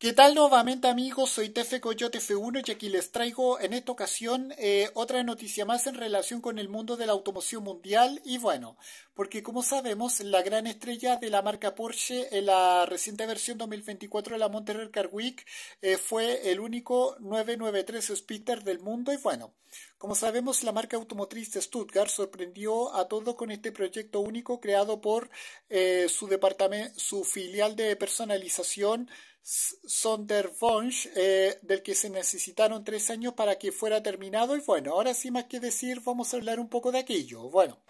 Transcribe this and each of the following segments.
¿Qué tal nuevamente amigos? Soy Tefe Coyote F1 y aquí les traigo en esta ocasión eh, otra noticia más en relación con el mundo de la automoción mundial y bueno, porque como sabemos la gran estrella de la marca Porsche en la reciente versión 2024 de la Monterrey Car Week eh, fue el único 993 Speedster del mundo y bueno, como sabemos, la marca automotriz de Stuttgart sorprendió a todos con este proyecto único creado por eh, su, departamento, su filial de personalización Sonderwunsch, eh, del que se necesitaron tres años para que fuera terminado. Y bueno, ahora sí más que decir, vamos a hablar un poco de aquello. Bueno,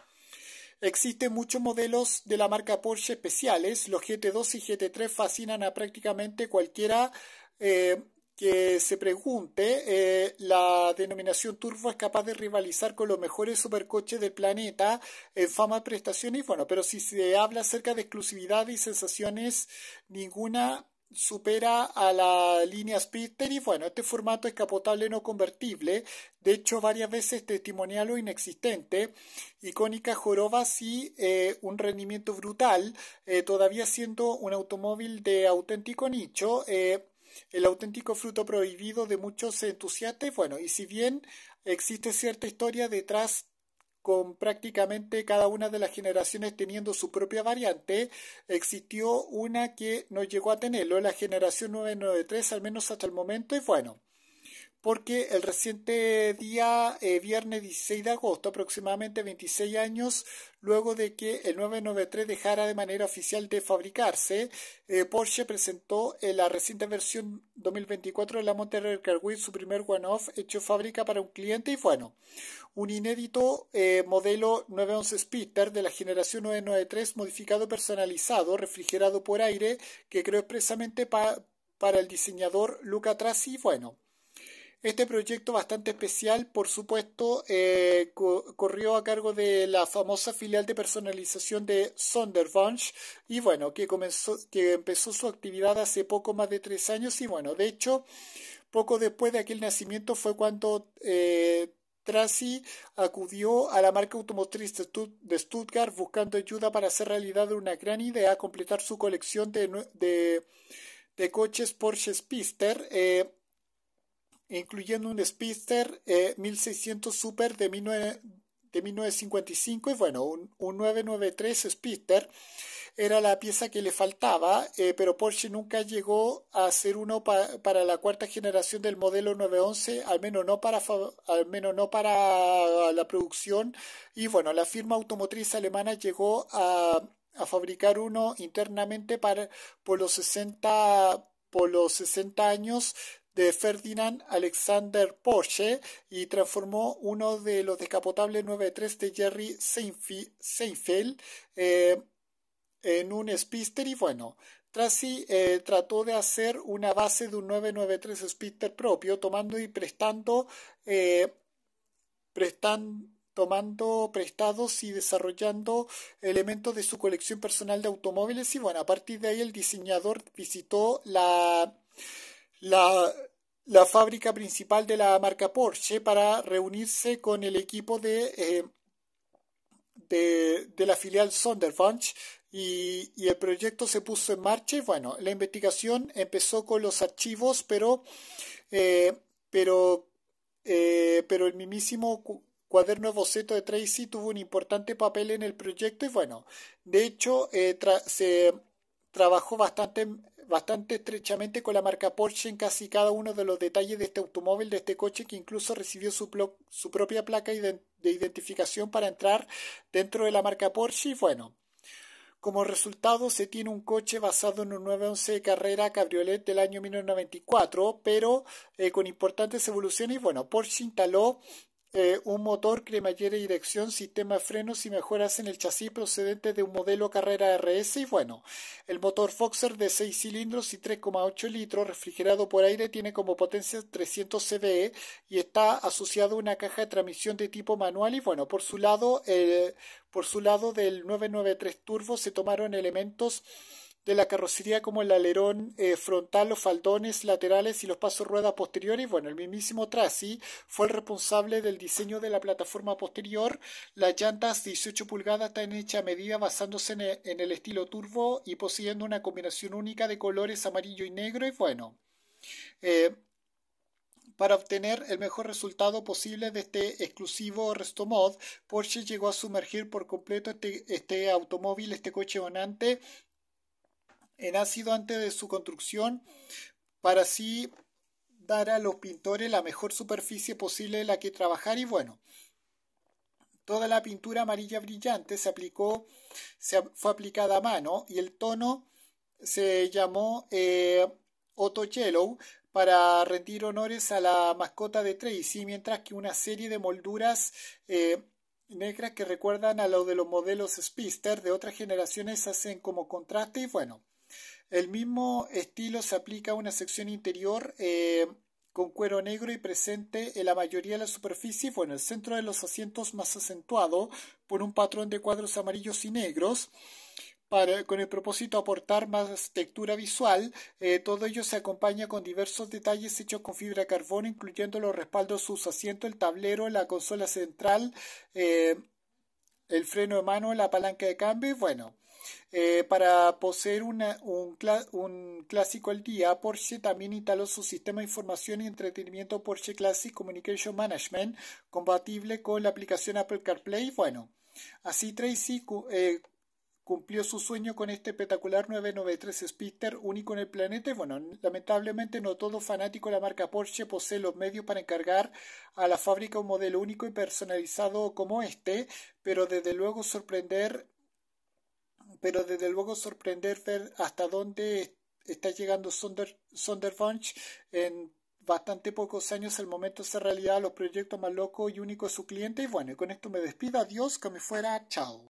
existen muchos modelos de la marca Porsche especiales. Los GT2 y GT3 fascinan a prácticamente cualquiera eh, que se pregunte, eh, la denominación turbo es capaz de rivalizar con los mejores supercoches del planeta en fama, prestaciones, bueno, pero si se habla acerca de exclusividad y sensaciones, ninguna supera a la línea Speedster y bueno, este formato es capotable no convertible, de hecho varias veces testimonial o inexistente, icónica joroba sí, eh, un rendimiento brutal, eh, todavía siendo un automóvil de auténtico nicho, eh, el auténtico fruto prohibido de muchos entusiastas, bueno, y si bien existe cierta historia detrás con prácticamente cada una de las generaciones teniendo su propia variante, existió una que no llegó a tenerlo, la generación 993 al menos hasta el momento, y bueno, porque el reciente día, eh, viernes 16 de agosto, aproximadamente 26 años luego de que el 993 dejara de manera oficial de fabricarse, eh, Porsche presentó en eh, la reciente versión 2024 de la Monterrey Wheel su primer one-off hecho fábrica para un cliente y bueno, un inédito modelo 911 Speedster de la generación 993 modificado personalizado, refrigerado por aire, que creó expresamente para el diseñador Luca Tracy y bueno. Este proyecto bastante especial, por supuesto, eh, corrió a cargo de la famosa filial de personalización de Sonderbunch y bueno, que, comenzó, que empezó su actividad hace poco más de tres años y bueno, de hecho, poco después de aquel nacimiento fue cuando eh, Tracy acudió a la marca automotriz de Stuttgart buscando ayuda para hacer realidad una gran idea, completar su colección de, coches Porsche Spister. Eh, incluyendo un Speedster 1600 eh, Super de, de 1955 y bueno, un, 993 Speedster era la pieza que le faltaba, eh, pero Porsche nunca llegó a hacer uno para la cuarta generación del modelo 911, al menos no para al menos no para la producción y bueno, la firma automotriz alemana llegó a, a fabricar uno internamente para por los 60 por los 60 años de Ferdinand Alexander Porsche y transformó uno de los descapotables 9.3 de Jerry Seinfeld eh, en un Spister y bueno, Tracy eh, trató de hacer una base de un 993 Spitter propio, tomando y prestando, eh, tomando prestados y desarrollando elementos de su colección personal de automóviles. Y bueno, a partir de ahí el diseñador visitó la la, fábrica principal de la marca Porsche para reunirse con el equipo de, eh, de, la filial Sonderbunch y, el proyecto se puso en marcha. Bueno, la investigación empezó con los archivos, pero, eh, pero, eh, pero el mismísimo cuaderno de boceto de Tracy tuvo un importante papel en el proyecto y bueno, de hecho se trabajó bastante bastante estrechamente con la marca Porsche en casi cada uno de los detalles de este automóvil, de este coche que incluso recibió su, propia placa de identificación para entrar dentro de la marca Porsche y bueno, como resultado se tiene un coche basado en un 911 de carrera cabriolet del año 1994, pero eh, con importantes evoluciones. Bueno, Porsche instaló eh, un motor, cremallera y dirección, sistema de frenos y mejoras en el chasis procedente de un modelo carrera RS. Y bueno, el motor Foxer de 6 cilindros y 3,8 litros, refrigerado por aire, tiene como potencia 300 CBE y está asociado a una caja de transmisión de tipo manual. Y bueno, por su lado, eh, por su lado del 993 Turbo se tomaron elementos de la carrocería como el alerón eh, frontal, los faldones laterales y los pasos ruedas posteriores. Bueno, el mismísimo Tracy fue el responsable del diseño de la plataforma posterior. Las llantas 18 pulgadas están hechas a medida basándose en el, estilo turbo y poseyendo una combinación única de colores amarillo y negro. Y bueno, eh, para obtener el mejor resultado posible de este exclusivo Restomod, Porsche llegó a sumergir por completo este, este automóvil, este coche donante en ácido antes de su construcción para así dar a los pintores la mejor superficie posible en la que trabajar y bueno, toda la pintura amarilla brillante se aplicó, se, fue aplicada a mano y el tono se llamó eh, Otto Yellow para rendir honores a la mascota de Tracy, mientras que una serie de molduras eh, negras que recuerdan a lo de los modelos Spister de otras generaciones hacen como contraste y bueno, el mismo estilo se aplica a una sección interior eh, con cuero negro y presente en la mayoría de la superficie, bueno, el centro de los asientos más acentuado por un patrón de cuadros amarillos y negros. Para, con el propósito de aportar más textura visual. Eh, todo ello se acompaña con diversos detalles hechos con fibra de carbono, incluyendo los respaldos de sus asientos, el tablero, la consola central, eh, el freno de mano, la palanca de cambio. Bueno, eh, para poseer un, clásico al día, Porsche también instaló su sistema de información y entretenimiento Porsche Classic Communication Management, compatible con la aplicación Apple CarPlay. Bueno, así Tracy eh, cumplió su sueño con este espectacular 993 Speedster único en el planeta. Bueno, lamentablemente no todo fanático de la marca Porsche posee los medios para encargar a la fábrica un modelo único y personalizado como este, pero desde luego sorprender pero desde luego sorprender ver hasta dónde está llegando Sonder, en bastante pocos años el momento se realidad los proyectos más locos y únicos de su cliente y bueno, con esto me despido, adiós, que me fuera, chao.